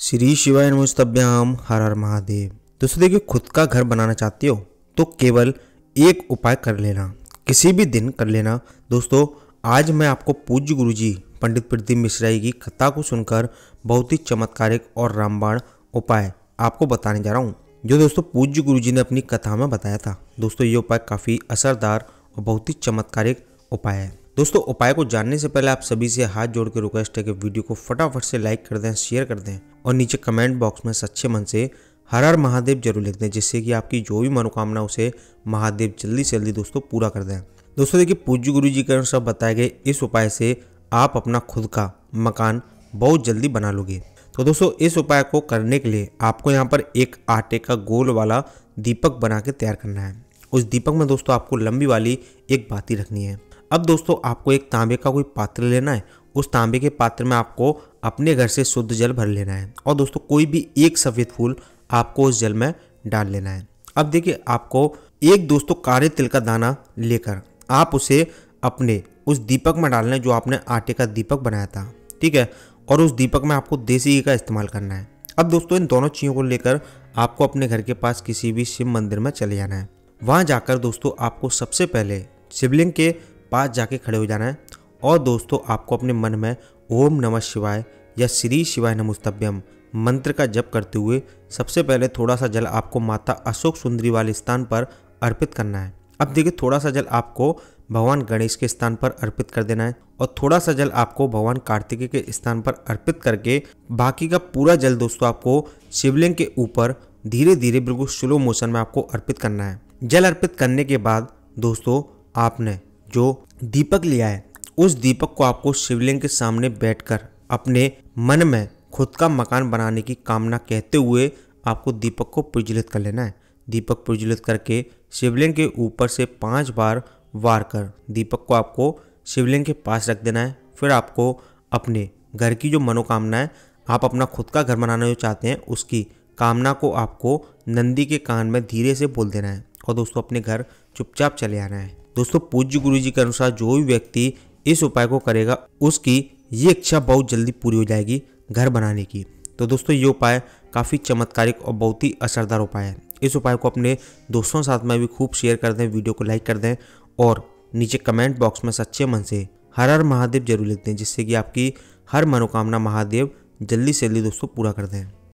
श्री शिवाय मुस्तभ्याम हर हर महादेव दोस्तों देखिए खुद का घर बनाना चाहते हो तो केवल एक उपाय कर लेना किसी भी दिन कर लेना दोस्तों आज मैं आपको पूज्य गुरु जी पंडित प्रदीप मिश्रा जी की कथा को सुनकर बहुत ही चमत्कारिक और रामबाण उपाय आपको बताने जा रहा हूँ जो दोस्तों पूज्य गुरु जी ने अपनी कथा में बताया था दोस्तों ये उपाय काफ़ी असरदार और बहुत ही चमत्कारिक उपाय है दोस्तों उपाय को जानने से पहले आप सभी से हाथ जोड़ के रिक्वेस्ट है कि वीडियो को फटाफट से लाइक कर दें शेयर कर दें और नीचे कमेंट बॉक्स में सच्चे मन से हर हर महादेव जरूर लिख दें जिससे कि आपकी जो भी मनोकामना उसे महादेव जल्दी से जल्दी दोस्तों पूरा कर दें दोस्तों देखिए पूज्य गुरु जी के अनुसार बताए गए इस उपाय से आप अपना खुद का मकान बहुत जल्दी बना लोगे तो दोस्तों इस उपाय को करने के लिए आपको यहाँ पर एक आटे का गोल वाला दीपक बना के तैयार करना है उस दीपक में दोस्तों आपको लंबी वाली एक बाती रखनी है अब दोस्तों आपको एक तांबे का कोई पात्र लेना है उस तांबे के पात्र में आपको अपने घर से शुद्ध जल भर लेना है और दोस्तों कोई भी एक सफ़ेद फूल आपको उस जल में डाल लेना है अब देखिए आपको एक दोस्तों काले तिल का दाना लेकर आप उसे अपने उस दीपक में डालना है जो आपने आटे का दीपक बनाया था ठीक है और उस दीपक में आपको देसी घी का इस्तेमाल करना है अब दोस्तों इन दोनों चीज़ों को लेकर आपको अपने घर के पास किसी भी शिव मंदिर में चले जाना है वहाँ जाकर दोस्तों आपको सबसे पहले शिवलिंग के पास जाके खड़े हो जाना है और दोस्तों आपको अपने मन में ओम नमः शिवाय या श्री शिवाय नमस्तभ्यम मंत्र का जप करते हुए सबसे पहले थोड़ा सा जल आपको माता अशोक सुंदरी वाले स्थान पर अर्पित करना है अब देखिए थोड़ा सा जल आपको भगवान गणेश के स्थान पर अर्पित कर देना है और थोड़ा सा जल आपको भगवान कार्तिकेय के स्थान पर अर्पित करके बाकी का पूरा जल दोस्तों आपको शिवलिंग के ऊपर धीरे धीरे बिल्कुल स्लो मोशन में आपको अर्पित करना है जल अर्पित करने के बाद दोस्तों आपने जो दीपक लिया है उस दीपक को आपको शिवलिंग के सामने बैठकर अपने मन में खुद का मकान बनाने की कामना कहते हुए आपको दीपक को प्रज्वलित कर लेना है दीपक प्रज्वलित करके शिवलिंग के ऊपर से पांच बार वार कर दीपक को आपको शिवलिंग के पास रख देना है फिर आपको अपने घर की जो मनोकामना है आप अपना खुद का घर बनाना जो चाहते हैं उसकी कामना को आपको नंदी के कान में धीरे से बोल देना है और दोस्तों अपने घर चुपचाप चले आना है दोस्तों पूज्य गुरु जी के अनुसार जो भी व्यक्ति इस उपाय को करेगा उसकी ये इच्छा बहुत जल्दी पूरी हो जाएगी घर बनाने की तो दोस्तों ये उपाय काफ़ी चमत्कारिक और बहुत ही असरदार उपाय है इस उपाय को अपने दोस्तों के साथ में भी खूब शेयर कर दें वीडियो को लाइक कर दें और नीचे कमेंट बॉक्स में सच्चे मन से हर हर महादेव जरूर लिख दें जिससे कि आपकी हर मनोकामना महादेव जल्दी से जल्दी दोस्तों पूरा कर दें